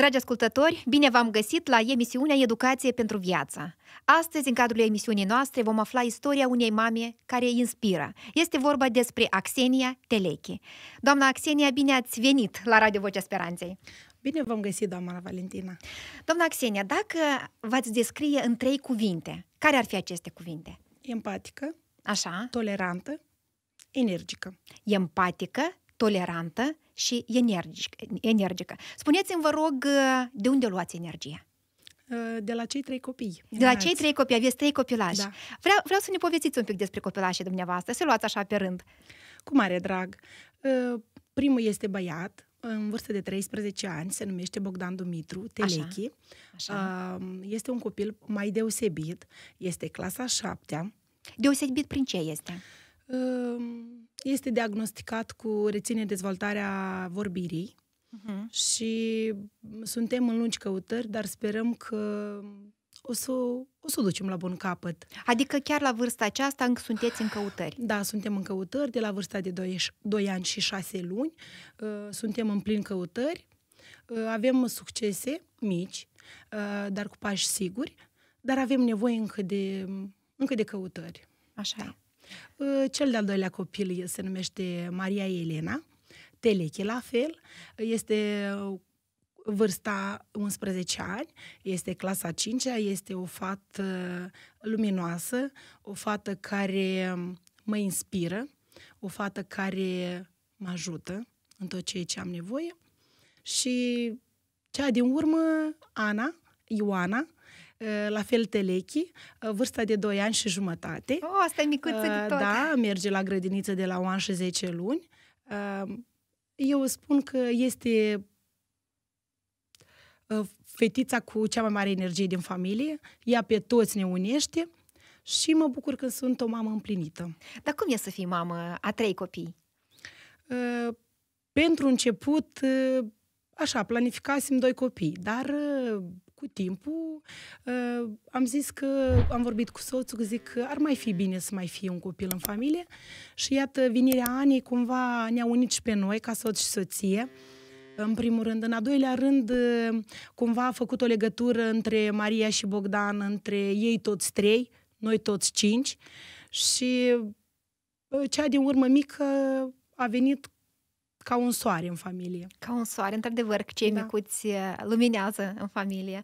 Dragi ascultători, bine v-am găsit la emisiunea Educație pentru Viață. Astăzi, în cadrul emisiunii noastre, vom afla istoria unei mame care inspiră. Este vorba despre Axenia Telechi. Doamna Axenia, bine ați venit la Radio Vocea Speranței. Bine v-am găsit, doamna Valentina. Doamna Axenia, dacă v-ați descrie în trei cuvinte, care ar fi aceste cuvinte? Empatică, Așa. tolerantă, energică. Empatică, tolerantă, și energic, energică. Spuneți-mi, vă rog, uh, de unde luați energia? Uh, de la cei trei copii. De la cei trei copii, aveți trei copilași. Da. Vreau, vreau să ne povestiți un pic despre copilașii dumneavoastră, să luați așa pe rând. Cu mare drag. Uh, primul este băiat, în vârstă de 13 ani, se numește Bogdan Dumitru Telechi. Așa. Așa. Um, este un copil mai deosebit, este clasa șaptea. Deosebit prin ce este? Uh, Ehm, este diagnosticat cu reține dezvoltarea vorbirii uh-huh. și suntem în lungi căutări, dar sperăm că o să, o să o ducem la bun capăt. Adică chiar la vârsta aceasta încă sunteți în căutări? Da, suntem în căutări de la vârsta de 2, 2 ani și 6 luni. Ehm, suntem în plin căutări. Ehm, avem succese mici, dar cu pași siguri, dar avem nevoie încă de, încă de căutări. Așa da. e. Cel de-al doilea copil se numește Maria Elena, Teleche la fel, este uh, vârsta 11 ani, este clasa 5 -a, este o fată uh, luminoasă, o fată care um, mă inspiră, o fată care mă ajută în tot ceea ce am nevoie și cea din urmă, Ana, Ioana, Eh, la fel Telechi, eh, vârsta de 2 ani și jumătate. O, oh, asta e micuță de eh, tot. Da, merge la grădiniță de la 1 an și 10 luni. Eu spun că este fetița cu cea mai mare energie din familie. Ea pe toți ne unește și mă bucur că sunt o mamă împlinită. Dar cum e să fii mamă a trei copii? Pentru început, așa, planificasem doi copii, dar cu timpul uh, am zis că am vorbit cu soțul, că zic că ar mai fi bine să mai fie un copil în familie și iată, vinirea anii cumva ne-a unit și pe noi ca soț și soție în primul rând. În a doilea rând, uh, cumva a făcut o legătură între Maria și Bogdan, între ei toți trei, noi toți cinci și uh, cea din urmă mică a venit ca un soare în familie. Ca un soare, într-adevăr, că cei da. micuți eh, luminează în familie.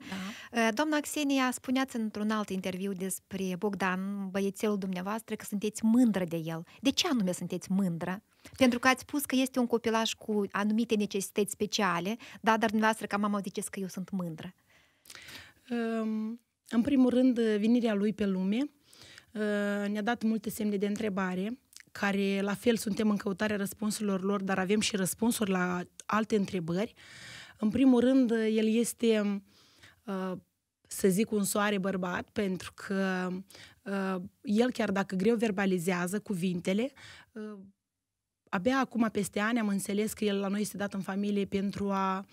Da. Eh, doamna Xenia, spuneați într-un alt interviu despre Bogdan, băiețelul dumneavoastră, că sunteți mândră de el. De ce anume sunteți mândră? Pentru că ați spus că este un copilaj cu anumite necesități speciale, da, dar dumneavoastră ca mama ziceți că eu sunt mândră. Um, în primul rând, venirea lui pe lume eh, ne-a dat multe semne de întrebare care la fel suntem în căutarea răspunsurilor lor, dar avem și răspunsuri la alte întrebări. În primul rând, el este, uh, să zic, un soare bărbat, pentru că uh, el, chiar dacă greu verbalizează cuvintele, uh, abia acum, peste ani, am înțeles că el la noi este dat în familie pentru a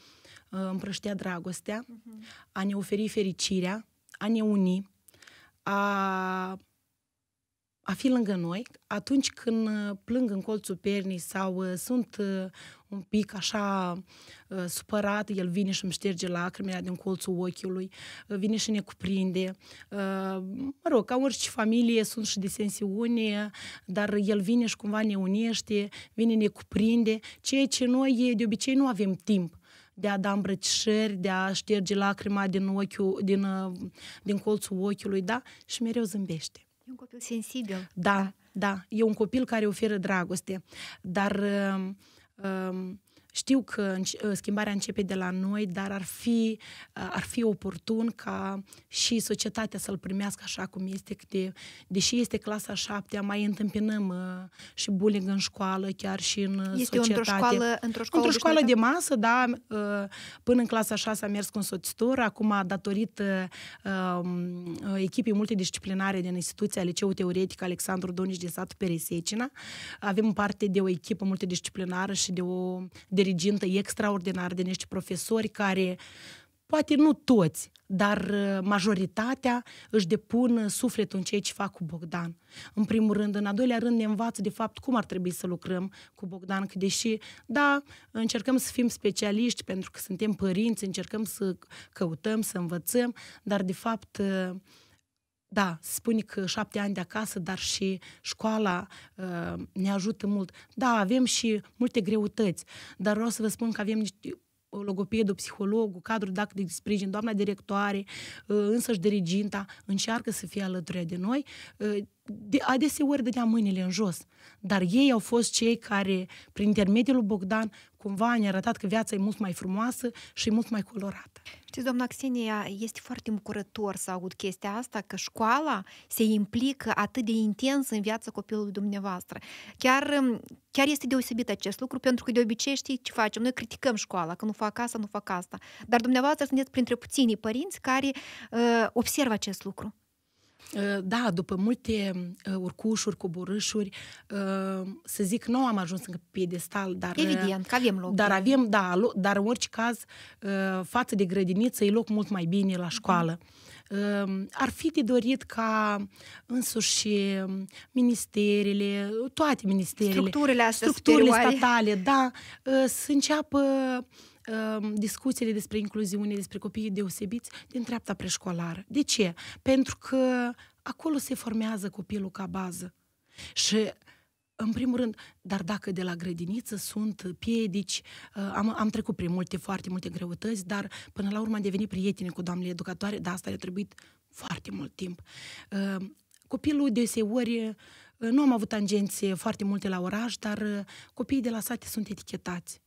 împrăștea dragostea, mhm. a ne oferi fericirea, a ne uni, a a fi lângă noi atunci când uh, plâng în colțul pernii sau uh, sunt uh, un pic așa supărat, el vine și îmi șterge lacrimile din colțul ochiului, vine și ne cuprinde. Mă rog, ca orice familie sunt și disensiune, dar el vine și cumva ne unește, vine, ne cuprinde, ceea ce noi de obicei nu avem timp de a da îmbrățișări, de a șterge lacrima din, ochiul, din, din colțul ochiului, da? Și mereu zâmbește. E un copil sensibil. Da, da. E un copil care oferă dragoste. Dar Uh, știu că ă, schimbarea începe de la noi, dar ar fi, ă, ar fi oportun ca și societatea să-l primească așa cum este. De, deși este clasa șaptea, mai întâmpinăm ă, și bullying în școală, chiar și în este societate. într-o școală, într-o școală, într școală de masă, da. Până în clasa șasea a mers cu un soțitor. Acum, datorită echipei multidisciplinare din instituția Liceul Teoretic Alexandru Donici de sat Peresecina, avem parte de o echipă multidisciplinară și de o de dirigintă e extraordinar de niște profesori care, poate nu toți, dar uh, majoritatea își depun sufletul în ceea ce fac cu Bogdan. În primul rând, în al doilea rând ne învață de fapt cum ar trebui să lucrăm cu Bogdan, că deși, da, încercăm să fim specialiști pentru că suntem părinți, încercăm să căutăm, să învățăm, dar de fapt uh, da, spune că șapte ani de acasă, dar și școala uh, ne ajută mult. Da, avem și multe greutăți, dar vreau să vă spun că avem niște logopedul, psihologul, cadrul dacă de sprijin, doamna directoare, uh, însăși diriginta, încearcă să fie alături de noi. Uh, de, adeseori dădea mâinile în jos, dar ei au fost cei care, prin intermediul lui Bogdan, cumva ne-a arătat că viața e mult mai frumoasă și mult mai colorată. Știți, doamna Xenia, este foarte încurător să aud chestia asta, că școala se implică atât de intens în viața copilului dumneavoastră. Chiar, um, chiar este deosebit acest lucru, pentru că de obicei știi ce facem. Noi criticăm școala, că nu fac asta, nu fac asta. Dar dumneavoastră sunteți printre puținii părinți care uh, observă acest lucru. Ă, da, după multe ă, urcușuri, coborâșuri, ă, să zic, nu am ajuns în piedestal, dar... Evident, că avem loc. Dar avem, da, dar în orice caz, față de grădiniță, e loc mult mai bine la școală. Mhm. Ar fi de dorit ca însuși ministerele, toate ministerele, structurile, structurile statale, da, să înceapă Um, discuțiile despre incluziune, despre copiii deosebiți din treapta preșcolară. De ce? Pentru că acolo se formează copilul ca bază. Și în primul rând, dar dacă de la grădiniță sunt piedici, uh, am, am trecut prin multe, foarte multe greutăți, dar până la urmă am devenit prieteni cu doamnele educatoare, dar asta le-a trebuit foarte mult timp. Uh, copilul deseori, uh, nu am avut tangențe foarte multe la oraș, dar copiii de la sate sunt etichetați.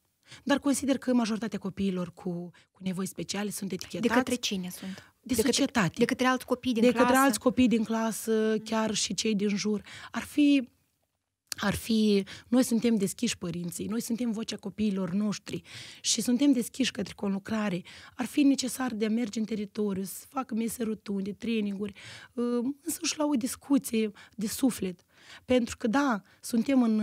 Dar consider că majoritatea copiilor cu, cu nevoi speciale sunt etichetați. De către cine sunt? De, de societate. Către, de către alți copii din de clasă? De către alți copii din clasă, chiar și cei din jur. Ar fi ar fi, noi suntem deschiși părinții, noi suntem vocea copiilor noștri și suntem deschiși către conlucrare. Ar fi necesar de a merge în teritoriu, să facă mese rotunde, traininguri, uh, însuși la o discuție de suflet. Pentru că, da, suntem în,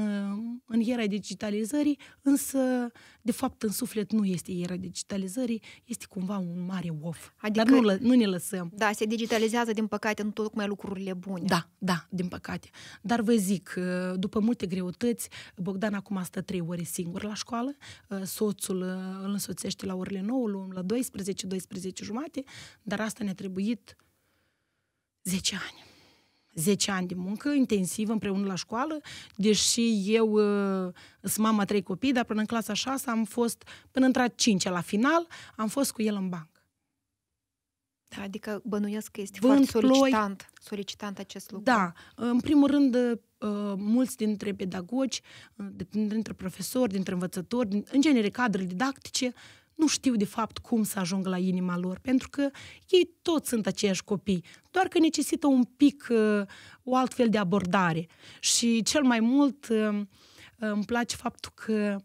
în era digitalizării, însă, de fapt, în suflet nu este era digitalizării, este cumva un mare of. Adică, Dar nu, nu ne lăsăm. Da, se digitalizează, din păcate, în tocmai lucrurile bune. Da, da, din păcate. Dar vă zic, ă, după multe greutăți, Bogdan acum stă trei ore singur la școală, ă, soțul ă, îl însoțește la orele 9, luăm la 12, 12 jumate, dar asta ne-a trebuit 10 ani. 10 ani de muncă intensivă împreună la școală, deși eu uh, sunt mama trei copii, dar până în clasa 6 am fost, până într-a 5 la final, am fost cu el în bancă. Da, adică bănuiesc că este Vânt, foarte solicitant, ploi. solicitant acest lucru. Da, în primul rând, uh, mulți dintre pedagogi, uh, dintre profesori, dintre învățători, din, în genere cadre didactice, nu știu de fapt cum să ajung la inima lor, pentru că ei toți sunt aceiași copii, doar că necesită un pic uh, o altfel de abordare. Și cel mai mult uh, uh îmi place faptul că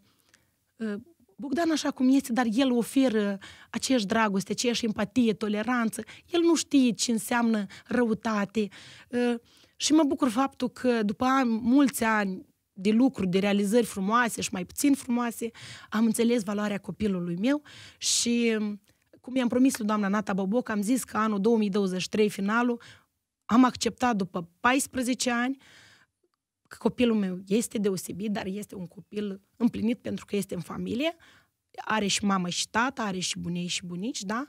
uh, Bogdan așa cum este, dar el oferă aceeași dragoste, aceeași empatie, toleranță. El nu știe ce înseamnă răutate. Uh, și mă bucur faptul că după mulți ani de lucruri, de realizări frumoase și mai puțin frumoase, am înțeles valoarea copilului meu și mm, cum i-am promis lui doamna Nata Boboc, am zis că anul 2023, finalul, am acceptat după 14 ani că copilul meu este deosebit, dar este un copil împlinit pentru că este în familie, are și mamă și tată, are și bunei și bunici, da?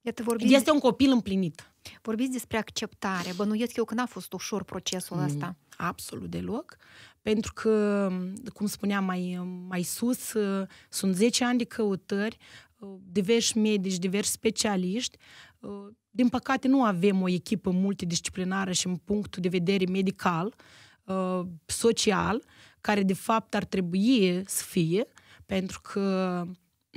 Iată, vorbim... Este un copil împlinit. Vorbiți despre acceptare. Bănuiesc eu că n-a fost ușor procesul mm. ăsta. Absolut deloc. Pentru că, cum spuneam mai, mai sus, sunt 10 ani de căutări, diversi medici, diversi specialiști. Din păcate, nu avem o echipă multidisciplinară și în punctul de vedere medical, social, care de fapt ar trebui să fie, pentru că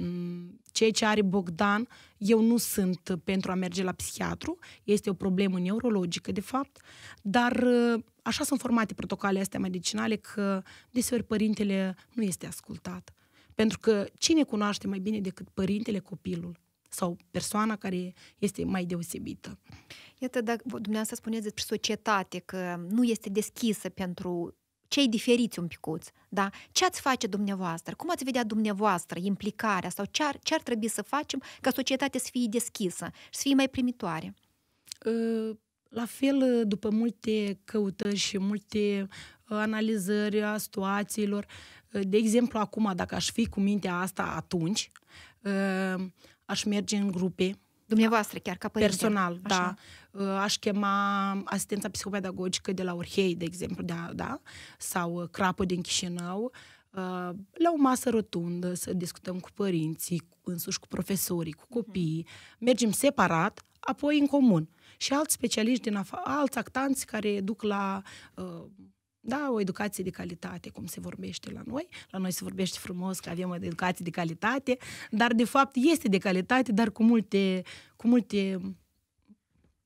Mm, ceea ce are Bogdan, eu nu sunt pentru a merge la psihiatru, este o problemă neurologică, de fapt, dar uh, așa sunt formate protocoalele astea medicinale că deseori părintele nu este ascultat. Pentru că cine cunoaște mai bine decât părintele copilul sau persoana care este mai deosebită? Iată, dacă dumneavoastră spuneți despre societate, că nu este deschisă pentru cei diferiți un picuț, da? Ce ați face dumneavoastră? Cum ați vedea dumneavoastră implicarea sau ce ar, ce ar trebui să facem ca societatea să fie deschisă și să fie mai primitoare? Ă, la fel, după multe căutări și multe ă, analizări a situațiilor, ă, de exemplu, acum, dacă aș fi cu mintea asta atunci, aș merge în grupe, Dumneavoastră chiar, ca părinte. Personal, Așa. da. Ă, aș chema asistența psihopedagogică de la Orhei, de exemplu, da, da sau ă, Crapă din Chișinău, ă, la o masă rotundă să discutăm cu părinții, însuși cu profesorii, cu copiii. Mhm. Mergem separat, apoi în comun. Și alți specialiști din alți actanți care duc la uh, da, o educație de calitate, cum se vorbește la noi. La noi se vorbește frumos că avem o educație de calitate, dar de fapt este de calitate, dar cu multe, cu multe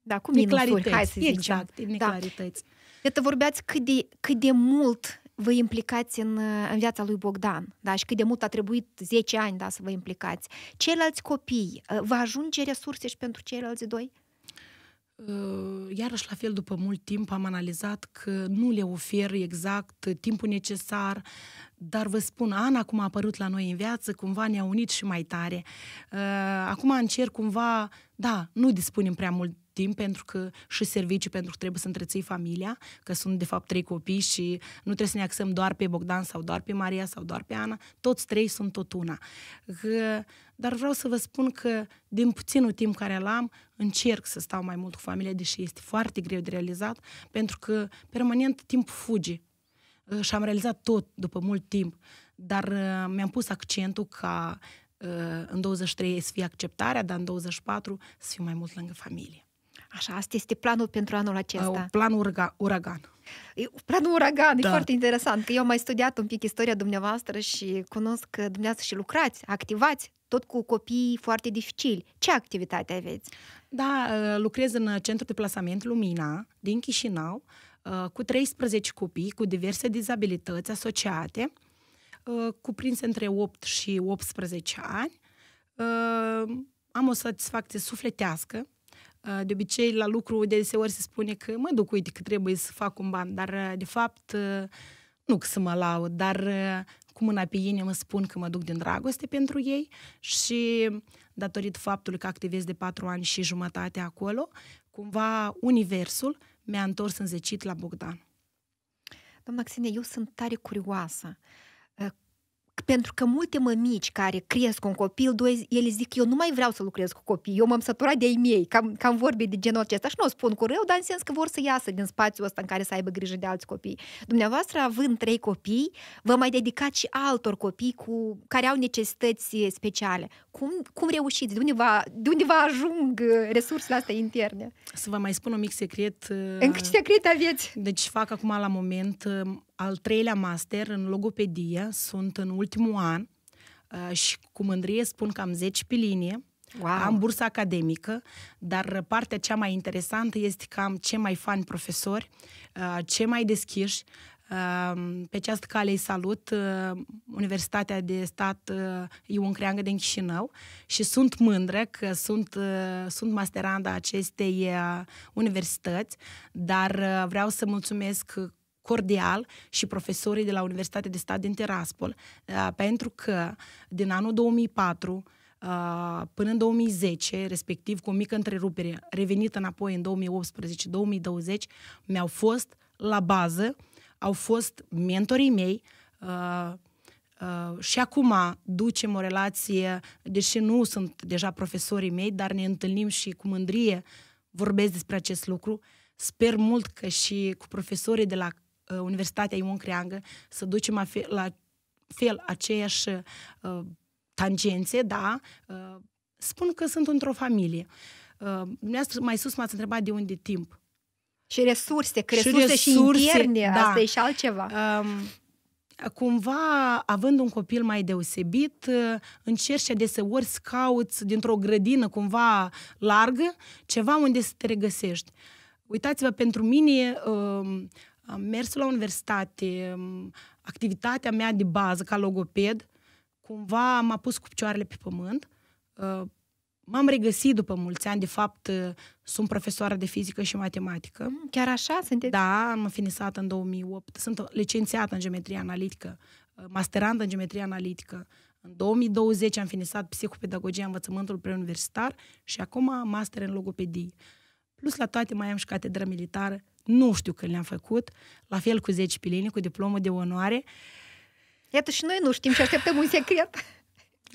da, cu neclarități. Hai să zicem. Exact, da. neclarități. Da. Iată, vorbeați cât de, cât de mult vă implicați în, în viața lui Bogdan, da? Și cât de mult a trebuit 10 ani, da, să vă implicați. Ceilalți copii, vă ajunge resurse și pentru ceilalți doi? Ă, iarăși la fel după mult timp am analizat că nu le ofer exact timpul necesar, dar vă spun, Ana acum a apărut la noi în viață, cumva ne-a unit și mai tare. Ă, acum încerc cumva, da, nu dispunem prea mult timp pentru că și serviciu pentru că trebuie să întreții familia, că sunt de fapt trei copii și nu trebuie să ne axăm doar pe Bogdan sau doar pe Maria sau doar pe Ana, toți trei sunt tot una. Că, dar vreau să vă spun că din puținul timp care l-am, încerc să stau mai mult cu familia, deși este foarte greu de realizat, pentru că permanent timpul fuge. Și am realizat tot după mult timp, dar uh, mi-am pus accentul ca uh, în 23 să fie acceptarea, dar în 24 să fiu mai mult lângă familie. Așa, asta este planul pentru anul acesta. Planul urga, uragan. Planul uragan, da. e foarte interesant, că eu am mai studiat un pic istoria dumneavoastră și cunosc că dumneavoastră și lucrați, activați, tot cu copii foarte dificili. Ce activitate aveți? Da, uh, lucrez în centrul de plasament Lumina din Chișinău uh, cu 13 copii cu diverse dizabilități asociate, uh, cuprinse între 8 și 18 ani. Am o satisfacție sufletească Eh, de obicei, la lucru, de deseori se spune că mă duc, uite, că trebuie să fac un ban, dar, eh, de fapt, eh, nu că să mă laud, dar cu mâna pe inimă spun că mă duc din dragoste pentru ei și datorită faptului că activez de patru ani și jumătate acolo, cumva universul mi-a întors înzecit la Bogdan. Doamna Xenia, eu sunt tare curioasă. Uh, pentru că multe mămici care cresc un copil, doi, ele zic, eu nu mai vreau să lucrez cu copii, eu m-am săturat de ei mei, cam, cam vorbe de genul acesta. Și nu o spun cu rău, dar în sens că vor să iasă din spațiul ăsta în care să aibă grijă de alți copii. Dumneavoastră, având trei copii, vă mai dedicați și altor copii cu, care au necesități eh, speciale. Cum, cum reușiți? De undeva, de ajung eh, resursele astea interne? Să vă mai spun un mic secret. Eh, Încă ce secret aveți? Deci fac acum la moment al treilea master în logopedie, sunt în ultimul an uh, și cu mândrie spun că am 10 pe linie, wow. am bursa academică, dar partea cea mai interesantă este că am ce mai fani profesori, uh, ce mai deschiși, uh, pe această cale îi salut Universitatea de Stat Ion Creangă din Chișinău și sunt mândră că sunt, sunt masteranda acestei universități, dar vreau să mulțumesc cordial și profesorii de la Universitatea de Stat din Teraspol, uh, pentru că din anul 2004 uh, până în 2010, respectiv cu o mică întrerupere, revenită înapoi în 2018-2020, mi-au fost la bază, au fost mentorii mei, uh, uh, și acum ducem o relație, deși nu sunt deja profesorii mei, dar ne întâlnim și cu mândrie vorbesc despre acest lucru. Sper mult că și cu profesorii de la Uh, Universitatea Ion Creangă, să ducem la fel, la fel aceeași uh, tangențe, da? Uh, spun că sunt într-o familie. Uh, dumneavoastră mai sus m-ați întrebat de unde timp. Și resurse, că resurse și, resurse, și interne, da. asta e și altceva. Um, cumva, având un copil mai deosebit, uh, încerci de să scauți dintr-o grădină cumva largă ceva unde să te regăsești. Uitați-vă, pentru mine, um, am mers la universitate, activitatea mea de bază ca logoped cumva m-a pus cu picioarele pe pământ. Uh, m-am regăsit după mulți ani, de fapt uh, sunt profesoară de fizică și matematică. Mm, chiar așa sunteți? Da, am finisat în 2008, sunt licențiată în geometrie analitică, uh, masterand în geometrie analitică. În 2020 am finisat psihopedagogia învățământul preuniversitar și acum master în logopedie. Plus la toate mai am și catedră militară nu știu când le-am făcut, la fel cu 10 piline, cu diplomă de onoare. Iată și noi nu știm și așteptăm un secret.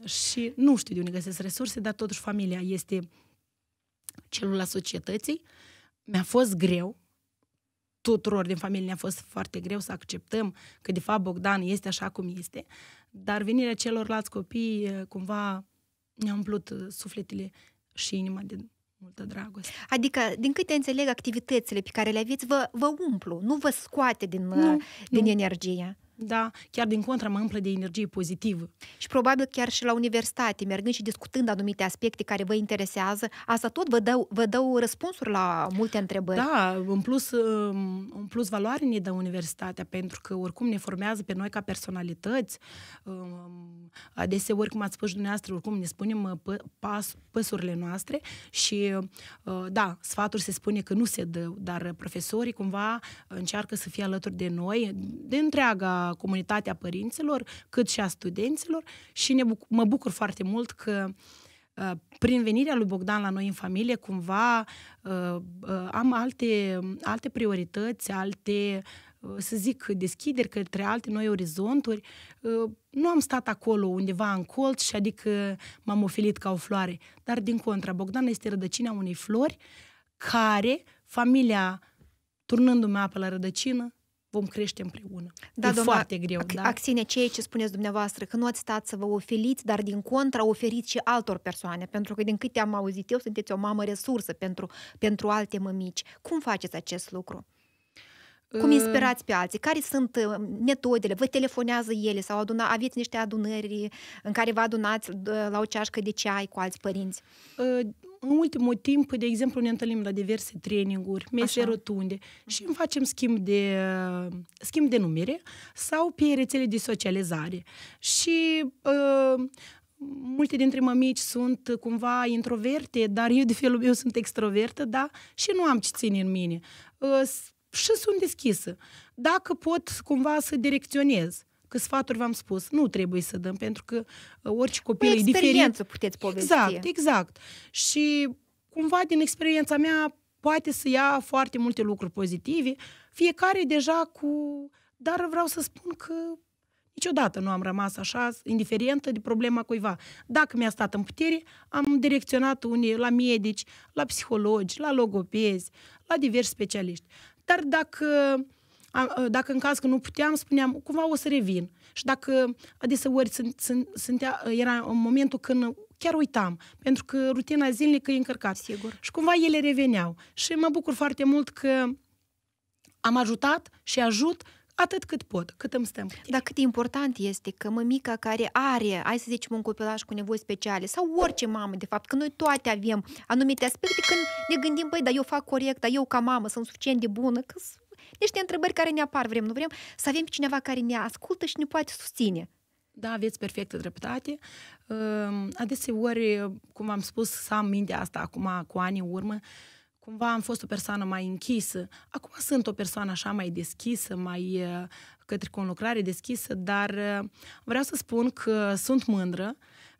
și nu știu de unde găsesc resurse, dar totuși familia este celula societății. Mi-a fost greu, tuturor din familie ne-a fost foarte greu să acceptăm că de fapt Bogdan este așa cum este, dar venirea celorlalți copii cumva ne-a umplut sufletele și inima de multă dragoste. Adică, din câte înțeleg, activitățile pe care le aveți vă, vă umplu, nu vă scoate din, nu, uh, din nu. energie. Da, chiar din contra mă umple de energie pozitivă. Și probabil chiar și la universitate, mergând și discutând anumite aspecte care vă interesează, asta tot vă dau, vă dau răspunsuri la multe întrebări. Da, în plus, um, în plus valoare ne dă universitatea, pentru că oricum ne formează pe noi ca personalități, um, Adeseori, cum ați spus dumneavoastră, oricum ne spunem uh, pas, păsurile noastre și, uh, da, sfaturi se spune că nu se dă, dar profesorii cumva încearcă să fie alături de noi, de întreaga comunitate a părinților, cât și a studenților și ne buc- mă bucur foarte mult că uh, prin venirea lui Bogdan la noi în familie, cumva am alte, alte priorități, alte Uh, să zic, deschideri către alte noi orizonturi. Uh, nu am stat acolo undeva în colț și adică m-am ofilit ca o floare. Dar din contra, Bogdan este rădăcina unei flori care familia, turnându-mi apă la rădăcină, vom crește împreună. Da, e domnule, foarte greu. Ac- da? Axine, ceea ce spuneți dumneavoastră, că nu ați stat să vă ofiliți, dar din contra oferiți și altor persoane, pentru că din câte am auzit eu, sunteți o mamă resursă pentru, pentru alte mămici. Cum faceți acest lucru? Cum ă. inspirați pe alții? Care sunt ă, metodele? Vă telefonează ele sau aduna, aveți niște adunări în care vă adunați ă, la o ceașcă de ceai cu alți părinți? În ultimul timp, de exemplu, ne întâlnim la diverse traininguri, mese Așa. rotunde și îmi facem schimb de, schimb de numere sau pe rețele de socializare. Și multe dintre mămici sunt cumva introverte, dar eu de felul meu sunt extrovertă, da, și nu am ce ține în mine și sunt deschisă. Dacă pot cumva să direcționez, că sfaturi v-am spus, nu trebuie să dăm, pentru că uh, orice copil e diferit. puteți povesti. Exact, exact. Și cumva din experiența mea poate să ia foarte multe lucruri pozitive, fiecare deja cu... Dar vreau să spun că Niciodată nu am rămas așa indiferentă de problema cuiva. Dacă mi-a stat în putere, am direcționat unii la medici, la psihologi, la logopezi, la diversi specialiști dar dacă, dacă în caz că nu puteam, spuneam, cumva o să revin. Și dacă adeseori sunt, sunt, sunt, era în momentul când chiar uitam, pentru că rutina zilnică e încărcată. Sigur. Și cumva ele reveneau. Și mă bucur foarte mult că am ajutat și ajut atât cât pot, cât îmi stăm. Dar cât important este că mămica care are, hai să zicem, un copilaj cu nevoi speciale sau orice mamă, de fapt, că noi toate avem anumite aspecte când ne gândim, băi, dar eu fac corect, dar eu ca mamă sunt suficient de bună, că niște întrebări care ne apar vrem, nu vrem, să avem pe cineva care ne ascultă și ne poate susține. Da, aveți perfectă dreptate. Ehm, adeseori, cum am spus, să am mintea asta acum cu ani în urmă, cumva am fost o persoană mai închisă. Acum sunt o persoană așa mai deschisă, mai uh, către conlucrare deschisă, dar uh, vreau să spun că sunt mândră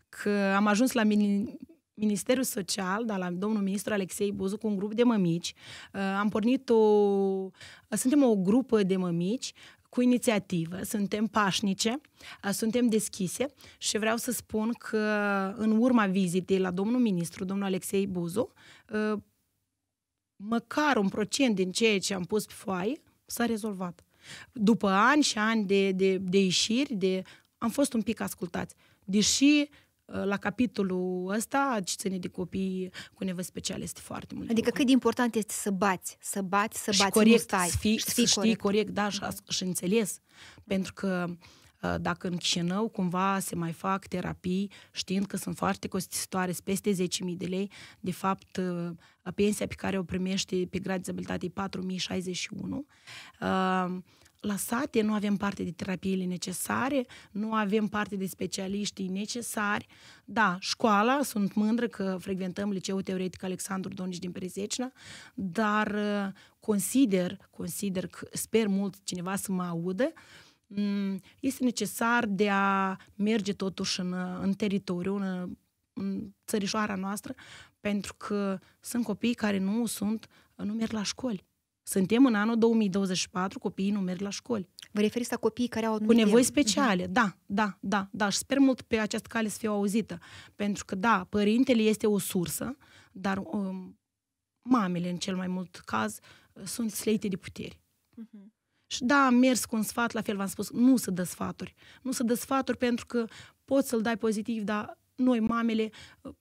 că am ajuns la mini Ministerul Social, dar la domnul ministru Alexei Buzu, cu un grup de mămici. Uh, am pornit o... Suntem o grupă de mămici cu inițiativă, suntem pașnice, suntem deschise și vreau să spun că în urma vizitei la domnul ministru, domnul Alexei Buzu, măcar un procent din ceea ce am pus pe foaie s-a rezolvat. După ani și ani de, de, de ieșiri, de, am fost un pic ascultați. Deși uh, la capitolul ăsta ce ține de copii cu nevoi speciale este foarte mult. Adică lucru. cât de important este să bați, să bați, să și corect, nu stai. Să, fii, să, fii să știi corect, da, și, și înțeles. Pentru că uh, Ă, dacă în Chișinău cumva se mai fac terapii, știind că sunt foarte costisitoare, peste 10.000 de lei, de fapt ă, pensia pe care o primește pe grad dizabilitate e 4.061, ă, la sate nu avem parte de terapiile necesare, nu avem parte de specialiștii necesari. Da, școala, sunt mândră că frecventăm Liceul Teoretic Alexandru Donici din Peresecna, dar consider, consider, sper mult cineva să mă audă, Mm, este necesar de a merge totuși în, în teritoriu, în, în țărișoara noastră, pentru că sunt copii care nu sunt, nu merg la școli. Suntem în anul 2024, copiii nu merg la școli. Vă referiți la copiii care au Cu nevoi mhm. speciale, uh-huh. da, da, da, da. Și sper mult pe această cale să fiu auzită. Pentru că, da, părintele este o sursă, dar um, mamele, în cel mai mult caz, sunt sleite de puteri. Uh-huh. Mhm. Și da, am mers cu un sfat, la fel v-am spus, nu să dă sfaturi. Nu să dă sfaturi pentru că poți să-l dai pozitiv, dar noi, mamele,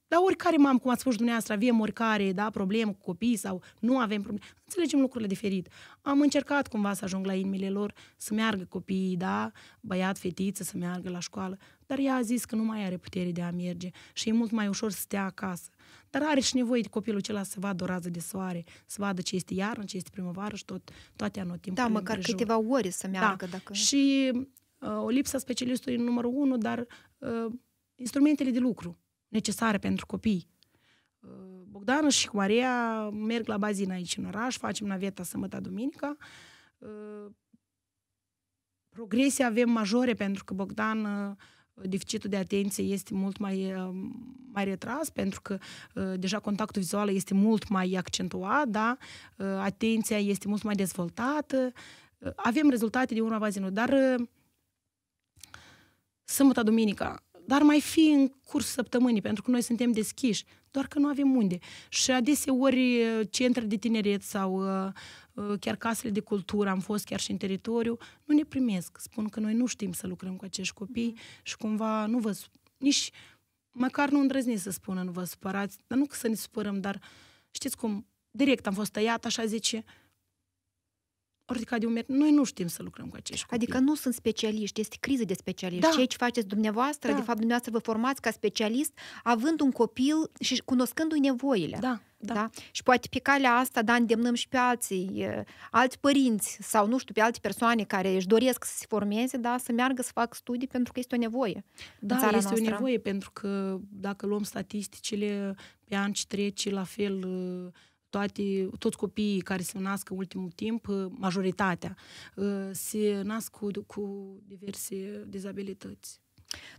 dar oricare mamă, cum ați spus dumneavoastră, avem oricare da, problemă cu copii sau nu avem probleme, înțelegem lucrurile diferit. Am încercat cumva să ajung la inimile lor, să meargă copiii, da, băiat, fetiță, să meargă la școală. Dar ea a zis că nu mai are putere de a merge și e mult mai ușor să stea acasă. Dar are și nevoie de copilul acela să vadă o rază de soare, să vadă ce este iarnă, ce este primăvară și tot, toate anotimpurile. Da, măcar împrejur. câteva ore să da. meargă. Da. Dacă... Și uh, o lipsa specialistului numărul unu, dar uh, instrumentele de lucru necesare pentru copii. Uh, Bogdana și cu Maria merg la bazin aici în oraș, facem naveta sâmbătă duminica. Uh, avem majore pentru că Bogdan uh, deficitul de atenție este mult mai, uh, mai retras pentru că uh, deja contactul vizual este mult mai accentuat, da? Uh, atenția este mult mai dezvoltată, avem rezultate de una va dar sâmbătă duminica dar mai fi în curs săptămânii, pentru că noi suntem deschiși, doar că nu avem unde. Și adeseori uh, centre de tineret sau uh, uh, chiar casele de cultură, am fost chiar și în teritoriu, nu ne primesc. Spun că noi nu știm să lucrăm cu acești copii mhm. și cumva nu vă... Nici măcar nu îndrăznesc să spună, nu vă supărați, dar nu că să ne supărăm, dar știți cum, direct am fost tăiat, așa zice, ridicat de un metru. Noi nu știm să lucrăm cu acești adică copii. Adică nu sunt specialiști, este criză de specialiști. Da. Ceea ce faceți dumneavoastră, da. de fapt dumneavoastră vă formați ca specialist, având un copil și cunoscându-i nevoile. Da. Da. da. Și poate pe calea asta, da, îndemnăm și pe alții, alți părinți sau, nu știu, pe alte persoane care își doresc să se formeze, da, să meargă să facă studii pentru că este o nevoie. Da, este noastră. o nevoie pentru că dacă luăm statisticile, pe an ce trece, la fel toate, toți copiii care se nasc în ultimul timp, uh, majoritatea, uh, se nasc cu, cu diverse dizabilități.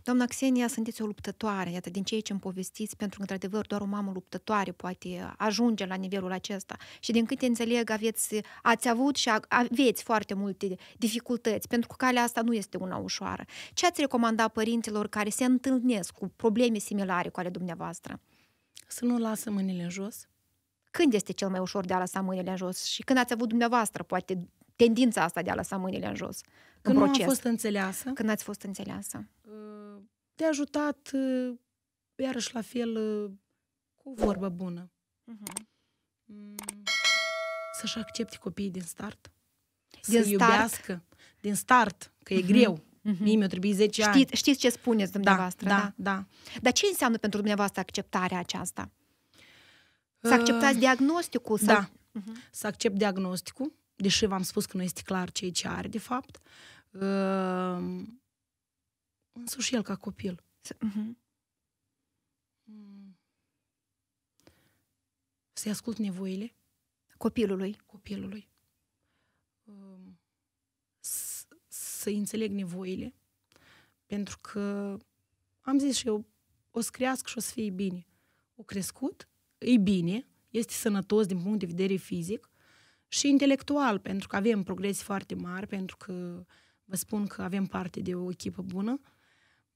Doamna Xenia, sunteți o luptătoare, iată, din ceea ce îmi povestiți, pentru că, într-adevăr, doar o mamă luptătoare poate ajunge la nivelul acesta. Și din câte înțeleg, aveți, ați avut și aveți foarte multe dificultăți, pentru că calea asta nu este una ușoară. Ce ați recomanda părinților care se întâlnesc cu probleme similare cu ale dumneavoastră? Să nu lasă mâinile jos, când este cel mai ușor de a lăsa mâinile în jos? Și când ați avut dumneavoastră, poate, tendința asta de a lăsa mâinile în jos? Când în nu proces. fost înțeleasă. Când ați fost înțeleasă. Uh, te-a ajutat, uh, iarăși la fel, uh, cu vorbă bună. Uh-huh. Să-și accepti copiii din start. Din să start. iubească. Din start, că e uh-huh. greu. Uh-huh. Mie mi-a trebuit 10 știți, ani. Știți ce spuneți da, dumneavoastră, da, da? Da, da. Dar ce înseamnă pentru dumneavoastră acceptarea aceasta? Să acceptați diagnosticul? să Da, uh-huh. să accept diagnosticul, deși v-am spus că nu este clar ce ce are, de fapt. Uh, ehm, însuși el ca copil. Uh-huh. Să-i ascult nevoile. Copilului. Copilului. Ehm, să să înțeleg nevoile. Pentru că am zis și eu, o să crească și o să fie bine. O crescut, e bine, este sănătos din punct de vedere fizic și intelectual, pentru că avem progrese foarte mari, pentru că vă spun că avem parte de o echipă bună.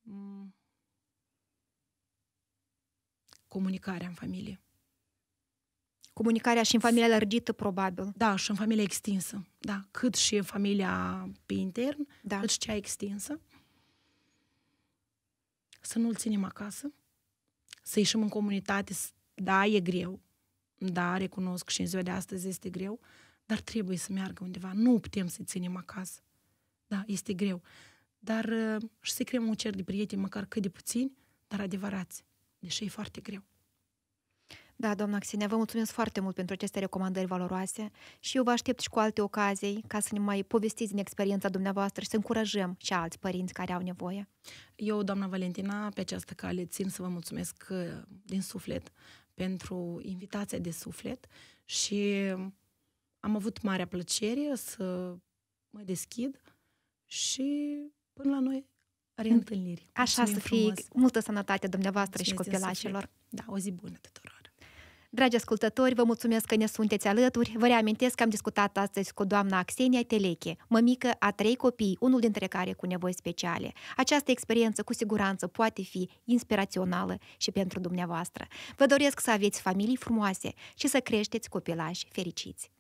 Mm. Comunicarea în familie. Comunicarea și în familia lărgită, probabil. Da, și în familia extinsă. Da, cât și în familia pe intern, da. cât și cea extinsă. Să nu-l ținem acasă, să ieșim în comunitate, să da, e greu. Da, recunosc și în ziua de astăzi este greu, dar trebuie să meargă undeva. Nu putem să ținem acasă. Da, este greu. Dar uh, și să creăm un cer de prieteni, măcar cât de puțini, dar adevărați, deși e foarte greu. Da, doamna Xenia, vă mulțumesc foarte mult pentru aceste recomandări valoroase și eu vă aștept și cu alte ocazii ca să ne mai povestiți din experiența dumneavoastră și să încurajăm și alți părinți care au nevoie. Eu, doamna Valentina, pe această cale țin să vă mulțumesc uh, din suflet pentru invitația de suflet și am avut marea plăcere să mă deschid și până la noi reîntâlniri. Așa Mulțumim să fie frumos. multă sănătate dumneavoastră Mulțumesc și copilașilor. Da, o zi bună tuturor! Dragi ascultători, vă mulțumesc că ne sunteți alături. Vă reamintesc că am discutat astăzi cu doamna Axenia Teleche, mămică a trei copii, unul dintre care cu nevoi speciale. Această experiență cu siguranță poate fi inspirațională și pentru dumneavoastră. Vă doresc să aveți familii frumoase și să creșteți copilași fericiți.